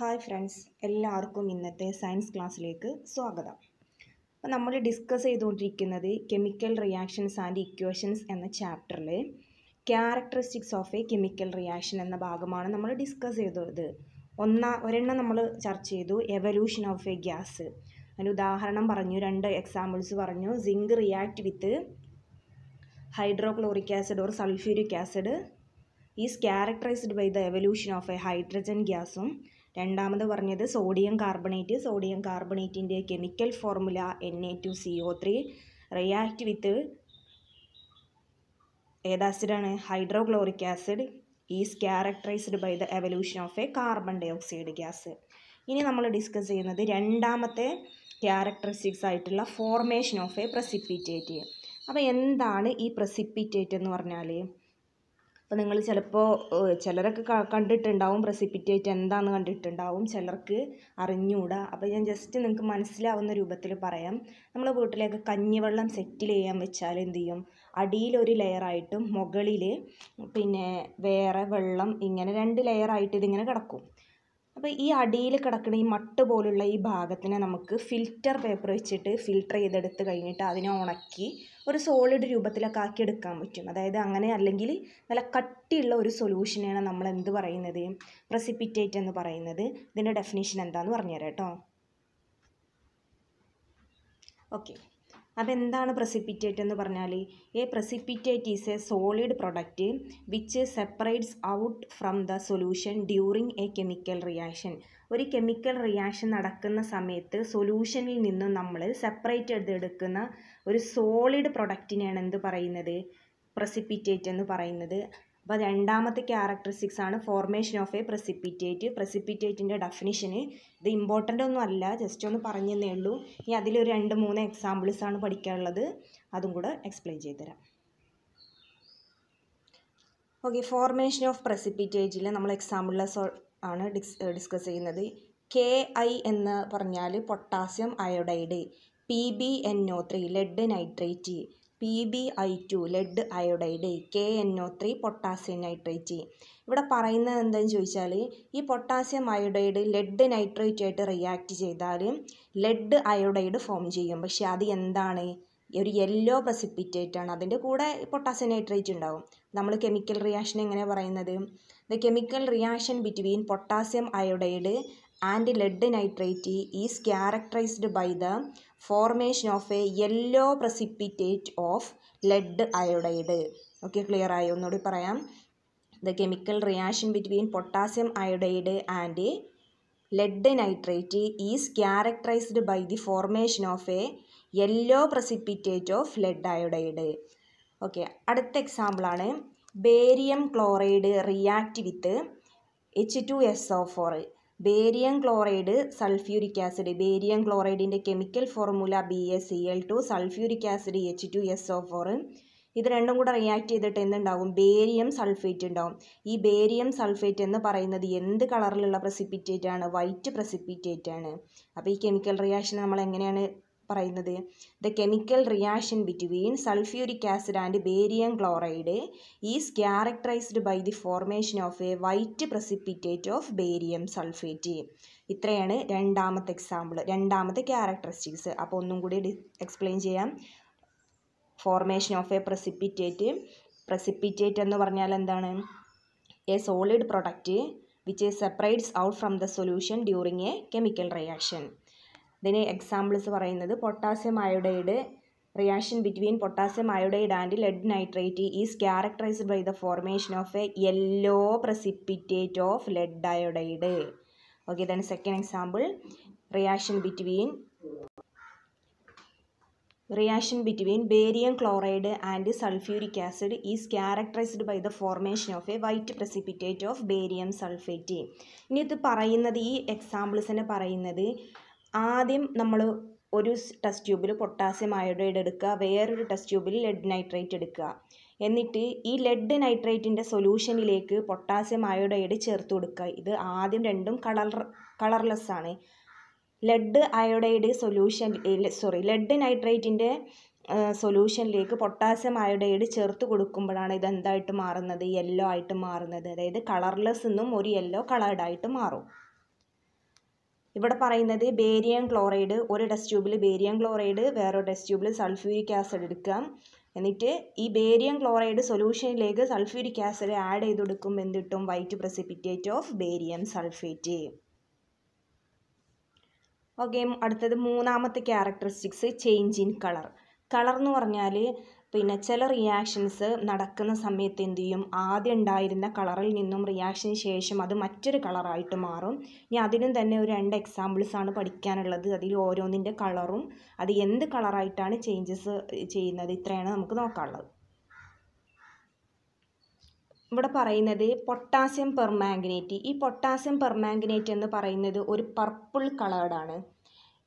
hi friends എല്ലാവർക്കും ഇന്നത്തെ science ക്ലാസ്സിലേക്ക് സ്വാഗതം അപ്പോൾ നമ്മൾ ഡിസ്കസ് ചെയ്തുകൊണ്ടിരിക്കുന്നത് കെമിക്കൽ റിയാക്ഷൻസ് ആൻഡ് ഇക്വേഷൻസ് എന്ന ചാപ്റ്ററിൽ characteristics of a chemical reaction എന്ന ഭാഗമാണ് നമ്മൾ ഡിസ്കസ് ചെയ്തത് ഒന്നാ ഒരെണ്ണം നമ്മൾ ചർച്ച ചെയ്തു എവല്യൂഷൻ ഓഫ് എ ഗ്യാസ് അതിന് ഉദാഹരണം പറഞ്ഞു രണ്ട് എക്സാമ്പിൾസ് പറഞ്ഞു zinc react with hydrochloric acid or sulphuric acid is characterised by the evolution of a hydrogen ഗ്യാസും രണ്ടാമത് പറഞ്ഞത് സോഡിയം കാർബണേറ്റ് സോഡിയം കാർബണേറ്റിൻ്റെ chemical formula N A two C O three react with ഏതാസിഡാണ് hydrochloric acid is characterised by the evolution of a carbon dioxide gas ഇനി നമ്മൾ discuss ചെയ്യുന്നത് രണ്ടാമത്തെ characteristics ആയിട്ടുള്ള ഫോർമേഷൻ ഓഫ് എ പ്രസിപ്പിറ്റേറ്റ് അപ്പോൾ എന്താണ് ഈ പ്രസിപ്പിറ്റേറ്റ് എന്ന് പറഞ്ഞാൽ അപ്പോൾ നിങ്ങൾ ചിലപ്പോൾ ചിലരൊക്കെ കണ്ടിട്ടുണ്ടാവും പ്രസിപ്പിറ്റേറ്റ് എന്താണെന്ന് കണ്ടിട്ടുണ്ടാവും ചിലർക്ക് അറിഞ്ഞുകൂടാ അപ്പോൾ ഞാൻ ജസ്റ്റ് നിങ്ങൾക്ക് മനസ്സിലാവുന്ന രൂപത്തിൽ പറയാം നമ്മൾ വീട്ടിലേക്ക് കഞ്ഞിവെള്ളം സെറ്റിൽ ചെയ്യാൻ വെച്ചാൽ എന്ത് ചെയ്യും അടിയിലൊരു ലെയറായിട്ടും മുകളിൽ പിന്നെ വേറെ വെള്ളം ഇങ്ങനെ രണ്ട് ലെയറായിട്ട് ഇതിങ്ങനെ കിടക്കും അപ്പോൾ ഈ അടിയിൽ കിടക്കുന്ന ഈ മട്ട് പോലുള്ള ഈ ഭാഗത്തിനെ നമുക്ക് ഫിൽറ്റർ പേപ്പർ വെച്ചിട്ട് ഫിൽറ്റർ ചെയ്തെടുത്ത് കഴിഞ്ഞിട്ട് അതിനെ ഉണക്കി ഒരു സോളിഡ് രൂപത്തിലൊക്കെ ആക്കി എടുക്കാൻ പറ്റും അതായത് അങ്ങനെ അല്ലെങ്കിൽ നല്ല കട്ടിയുള്ള ഒരു സൊല്യൂഷനെയാണ് നമ്മൾ എന്ത് പറയുന്നത് പ്രസിപ്പിറ്റേറ്റ് എന്ന് പറയുന്നത് ഇതിൻ്റെ ഡെഫിനേഷൻ എന്താണെന്ന് പറഞ്ഞുതരാം കേട്ടോ ഓക്കെ അപ്പോൾ എന്താണ് പ്രസിപ്പിറ്റേറ്റ് എന്ന് പറഞ്ഞാൽ a precipitate is a solid product which separates out from the solution during a chemical reaction ഒരു കെമിക്കൽ റിയാക്ഷൻ നടക്കുന്ന സമയത്ത് സൊല്യൂഷനിൽ നിന്ന് നമ്മൾ സെപ്പറേറ്റ് എടുത്തെടുക്കുന്ന ഒരു സോളിഡ് പ്രൊഡക്റ്റിനെയാണ് എന്ത് പറയുന്നത് പ്രസിപ്പിറ്റേറ്റ് എന്ന് പറയുന്നത് അപ്പോൾ രണ്ടാമത്തെ ക്യാരക്ടറിസ്റ്റിക്സ് ആണ് ഫോർമേഷൻ ഓഫ് എ പ്രസിപ്പിറ്റേറ്റ് പ്രസിപ്പിറ്റേറ്റിൻ്റെ ഡെഫിനിഷന് ഇത് ഇമ്പോർട്ടൻ്റ് ഒന്നും അല്ല ജസ്റ്റ് ഒന്ന് പറഞ്ഞു തന്നേ ഉള്ളൂ ഇനി അതിലൊരു രണ്ട് മൂന്ന് എക്സാമ്പിൾസ് ആണ് പഠിക്കാനുള്ളത് അതും കൂടെ എക്സ്പ്ലെയിൻ ചെയ്തുതരാം ഓക്കെ ഫോർമേഷൻ ഓഫ് പ്രസിപ്പിറ്റേറ്റിൽ നമ്മൾ എക്സാമ്പിൾസ് ആണ് ഡിസ് ഡിസ്കസ് ചെയ്യുന്നത് കെ ഐ എന്ന് പറഞ്ഞാൽ potassium iodide P B N O three lead nitrate P B I two lead iodide K N O three potassium nitrate ഇവിടെ പറയുന്നത് എന്താണെന്ന് ചോദിച്ചാൽ ഈ പൊട്ടാസ്യം അയോഡൈഡ് ലെഡ് നൈട്രേറ്റ് ആയിട്ട് റിയാക്ട് ചെയ്താൽ ലെഡ് അയോഡൈഡ് ഫോം ചെയ്യും പക്ഷേ അത് എന്താണ് ഒരു യെല്ലോ ആണ് അതിൻ്റെ കൂടെ പൊട്ടാസ്യം നൈട്രേറ്റ് ഉണ്ടാവും നമ്മൾ കെമിക്കൽ റിയാക്ഷൻ എങ്ങനെയാണ് പറയുന്നത് the chemical reaction between potassium iodide and lead nitrate is characterised by the formation of a yellow precipitate of lead iodide okay clear ആയി ഒന്നുകൂടി പറയാം the chemical reaction between potassium iodide and lead nitrate is characterised by the formation of a yellow precipitate of lead iodide okay അടുത്ത എക്സാമ്പിളാണ് barium chloride react with H two S O four barium chloride sulphuric acid barium ക്ലോറൈഡിൻ്റെ chemical formula B S C L two sulphuric acid H two S O four ഇത് രണ്ടും കൂടെ react ചെയ്തിട്ട് എന്തുണ്ടാവും barium sulphate ഉണ്ടാവും ഈ barium sulphate എന്ന് പറയുന്നത് എന്ത് കളറിലുള്ള പ്രസിപ്പിറ്റേറ്റ് ആണ് വൈറ്റ് പ്രസിപ്പിറ്റേറ്റ് ആണ് അപ്പോൾ ഈ കെമിക്കൽ റിയാക്ഷൻ നമ്മൾ എങ്ങനെയാണ് പറയുന്നത് the chemical reaction between sulphuric acid and barium chloride is characterised by the formation of a white precipitate of barium sulphate ഇത്രയാണ് രണ്ടാമത്തെ എക്സാമ്പിൾ രണ്ടാമത്തെ ക്യാരക്ടറിസ്റ്റിക്സ് അപ്പോൾ ഒന്നും കൂടി എക്സ്പ്ലെയിൻ ചെയ്യാം formation of a precipitate precipitate എന്ന് പറഞ്ഞാൽ എന്താണ് a solid product which separates out from the solution during a chemical reaction ഇതിന് എക്സാമ്പിൾസ് പറയുന്നത് potassium iodide reaction between potassium iodide and lead nitrate is characterised by the formation of a yellow precipitate of lead iodide okay then second example reaction between reaction between barium chloride and sulphuric acid is characterised by the formation of a white precipitate of barium sulphate ഇനി ഇത് പറയുന്നത് ഈ examples തന്നെ പറയുന്നത് ആദ്യം നമ്മൾ ഒരു test ട്യൂബിൽ പൊട്ടാസ്യം അയോഡൈഡ് എടുക്കുക വേറൊരു ടെസ്റ്റ് ട്യൂബിൽ ലെഡ് നൈട്രേറ്റ് എടുക്കുക എന്നിട്ട് ഈ ലെഡ് നൈട്രേറ്റിൻ്റെ സൊല്യൂഷനിലേക്ക് പൊട്ടാസ്യം അയോഡൈഡ് ചേർത്ത് കൊടുക്കുക ഇത് ആദ്യം രണ്ടും കളർ കളർലെസ് ആണ് lead iodide solution sorry lead നൈട്രേറ്റിൻ്റെ സൊല്യൂഷനിലേക്ക് പൊട്ടാസ്യം അയോഡൈഡ് ചേർത്ത് കൊടുക്കുമ്പോഴാണ് ഇത് എന്തായിട്ട് മാറുന്നത് യെല്ലോ ആയിട്ട് മാറുന്നത് അതായത് കളർലെസ് നിന്നും ഒരു യെല്ലോ കളേർഡായിട്ട് മാറും ഇവിടെ പറയുന്നത് ബേരിയം ക്ലോറൈഡ് ഒരു ടെസ്റ്റ് ട്യൂബിൽ ബേരിയം ക്ലോറൈഡ് വേറൊരു ടെസ്റ്റ് ട്യൂബിൽ സൾഫ്യൂരിക് ആസിഡ് എടുക്കാം എന്നിട്ട് ഈ ബേരിയം ക്ലോറൈഡ് സൊല്യൂഷനിലേക്ക് സൾഫ്യൂരിക് ആസിഡ് ആഡ് ചെയ്ത് കൊടുക്കുമ്പോൾ എന്ത് കിട്ടും white precipitate of barium sulphate okay അടുത്തത് മൂന്നാമത്തെ characteristics change in colour colour എന്ന് പറഞ്ഞാൽ പിന്നെ ചില റിയാക്ഷൻസ് നടക്കുന്ന സമയത്ത് എന്തു ചെയ്യും ആദ്യം ഉണ്ടായിരുന്ന കളറിൽ നിന്നും റിയാക്ഷന് ശേഷം അത് മറ്റൊരു കളറായിട്ട് മാറും ഇനി അതിനും തന്നെ ഒരു രണ്ട് എക്സാമ്പിൾസാണ് പഠിക്കാനുള്ളത് അതിൽ ഓരോന്നിൻ്റെ കളറും അത് എന്ത് കളറായിട്ടാണ് ചേഞ്ചസ് ചെയ്യുന്നത് ഇത്രയാണ് നമുക്ക് നോക്കാനുള്ളത് ഇവിടെ പറയുന്നത് പൊട്ടാസ്യം പെർമാംഗനേറ്റ് ഈ പൊട്ടാസ്യം പെർമാംഗനേറ്റ് എന്ന് പറയുന്നത് ഒരു പർപ്പിൾ കളേർഡാണ്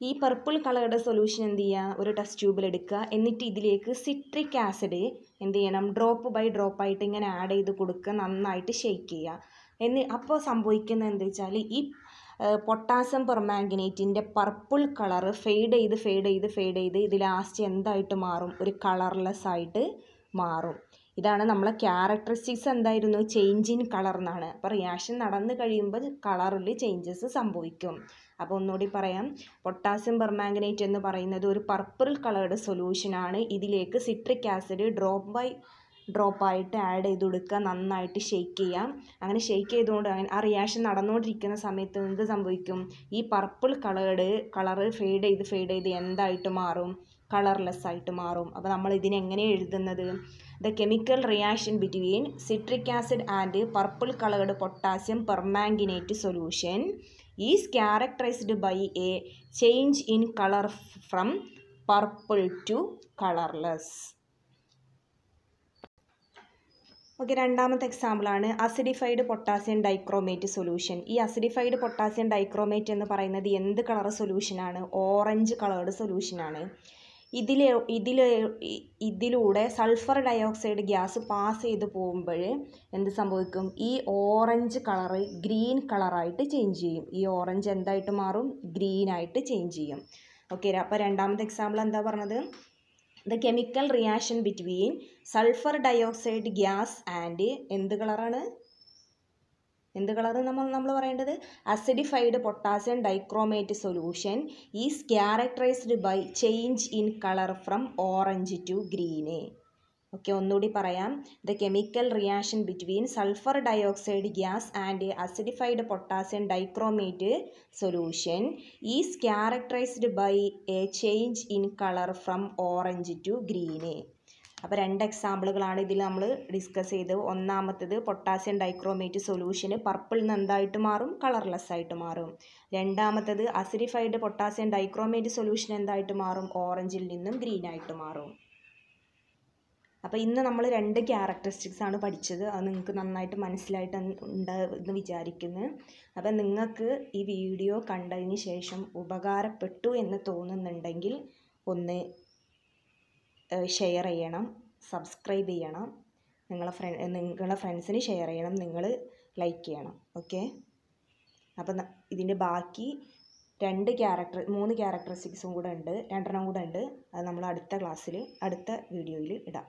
ഈ പർപ്പിൾ കളറുടെ സൊല്യൂഷൻ എന്ത് ചെയ്യുക ഒരു ടെസ്റ്റ് ട്യൂബിൽ എടുക്കുക എന്നിട്ട് ഇതിലേക്ക് സിട്രിക് ആസിഡ് എന്ത് ചെയ്യണം ഡ്രോപ്പ് ബൈ ഡ്രോപ്പ് ആയിട്ട് ഇങ്ങനെ ആഡ് ചെയ്ത് കൊടുക്കുക നന്നായിട്ട് ഷെയ്ക്ക് ചെയ്യുക എന്ന് അപ്പോൾ സംഭവിക്കുന്നത് എന്താ വെച്ചാൽ ഈ പൊട്ടാസ്യം പെർമാംഗനേറ്റിൻ്റെ പർപ്പിൾ കളറ് ഫെയ്ഡ് ചെയ്ത് ഫെയ്ഡ് ചെയ്ത് ഫെയ്ഡ് ചെയ്ത് ഇത് ലാസ്റ്റ് എന്തായിട്ട് മാറും ഒരു കളർലെസ് ആയിട്ട് മാറും ഇതാണ് നമ്മളെ ക്യാരക്ടറിസ്റ്റിക്സ് എന്തായിരുന്നു ചേഞ്ച് ഇൻ കളർ എന്നാണ് അപ്പോൾ റിയാക്ഷൻ നടന്നു കഴിയുമ്പോൾ കളറിൽ ചേഞ്ചസ് സംഭവിക്കും അപ്പോൾ ഒന്നുകൂടി പറയാം പൊട്ടാസ്യം പെർമാംഗനേറ്റ് എന്ന് പറയുന്നത് ഒരു പർപ്പിൾ കളേർഡ് സൊല്യൂഷനാണ് ഇതിലേക്ക് സിട്രിക് ആസിഡ് ഡ്രോപ്പ് ബൈ ആയിട്ട് ആഡ് ചെയ്ത് കൊടുക്കുക നന്നായിട്ട് ഷെയ്ക്ക് ചെയ്യാം അങ്ങനെ ഷെയ്ക്ക് ചെയ്തുകൊണ്ട് അങ്ങനെ ആ റിയാക്ഷൻ നടന്നുകൊണ്ടിരിക്കുന്ന സമയത്ത് എന്ത് സംഭവിക്കും ഈ പർപ്പിൾ കളേർഡ് കളറ് ഫെയ്ഡ് ചെയ്ത് ഫെയ്ഡ് ചെയ്ത് എന്തായിട്ട് മാറും കളർലെസ് ആയിട്ട് മാറും അപ്പോൾ നമ്മൾ ഇതിനെങ്ങനെ എഴുതുന്നത് the chemical reaction between citric acid and purple coloured potassium permanganate solution is characterised by a change in colour from purple to colourless okay രണ്ടാമത്തെ എക്സാമ്പിളാണ് അസിഡിഫൈഡ് പൊട്ടാസ്യം ഡൈക്രോമേറ്റ് സൊല്യൂഷൻ ഈ അസിഡിഫൈഡ് പൊട്ടാസ്യം ഡൈക്രോമേറ്റ് എന്ന് പറയുന്നത് എന്ത് colour സൊല്യൂഷനാണ് orange coloured സൊല്യൂഷനാണ് ഇതിലെ ഇതിലെ ഇതിലൂടെ സൾഫർ ഡയോക്സൈഡ് ഗ്യാസ് പാസ് ചെയ്ത് പോകുമ്പോൾ എന്ത് സംഭവിക്കും ഈ ഓറഞ്ച് കളറ് ഗ്രീൻ കളറായിട്ട് ചേഞ്ച് ചെയ്യും ഈ ഓറഞ്ച് എന്തായിട്ട് മാറും ഗ്രീനായിട്ട് ചേഞ്ച് ചെയ്യും ഓക്കെ അപ്പോൾ രണ്ടാമത്തെ എക്സാമ്പിൾ എന്താ പറഞ്ഞത് the chemical reaction between sulphur dioxide gas and എന്ത് കളറാണ് എന്ത് കളർ നമ്മൾ നമ്മൾ പറയേണ്ടത് acidified potassium dichromate solution is characterised by change in colour from orange to green okay ഒന്നുകൂടി പറയാം the chemical reaction between sulphur dioxide gas and acidified potassium dichromate solution is characterised by a change in colour from orange to green അപ്പോൾ രണ്ട് എക്സാമ്പിളുകളാണ് ഇതിൽ നമ്മൾ discuss ചെയ്തത് ഒന്നാമത്തത് potassium dichromate സൊല്യൂഷന് purple എന്തായിട്ട് മാറും കളർലെസ് ആയിട്ട് മാറും രണ്ടാമത്തത് അസിഡിഫൈഡ് പൊട്ടാസ്യം ഡൈക്രോമേറ്റ് സൊല്യൂഷൻ എന്തായിട്ട് മാറും ഓറഞ്ചിൽ നിന്നും ഗ്രീൻ ആയിട്ട് മാറും അപ്പോൾ ഇന്ന് നമ്മൾ രണ്ട് ക്യാരക്ടറിസ്റ്റിക്സ് ആണ് പഠിച്ചത് അത് നിങ്ങൾക്ക് നന്നായിട്ട് മനസ്സിലായിട്ട് ഉണ്ട് എന്ന് വിചാരിക്കുന്നു അപ്പോൾ നിങ്ങൾക്ക് ഈ വീഡിയോ കണ്ടതിന് ശേഷം ഉപകാരപ്പെട്ടു എന്ന് തോന്നുന്നുണ്ടെങ്കിൽ ഒന്ന് ഷെയർ ചെയ്യണം സബ്സ്ക്രൈബ് ചെയ്യണം നിങ്ങളെ ഫ്ര നിങ്ങളെ ഫ്രണ്ട്സിന് ഷെയർ ചെയ്യണം നിങ്ങൾ ലൈക്ക് ചെയ്യണം ഓക്കെ അപ്പം ഇതിൻ്റെ ബാക്കി രണ്ട് ക്യാരക്ടർ മൂന്ന് ക്യാരക്ടറിസ്റ്റിക്സും കൂടെ ഉണ്ട് രണ്ടെണ്ണം കൂടെ ഉണ്ട് അത് നമ്മൾ അടുത്ത ക്ലാസ്സിൽ അടുത്ത വീഡിയോയിൽ ഇടാം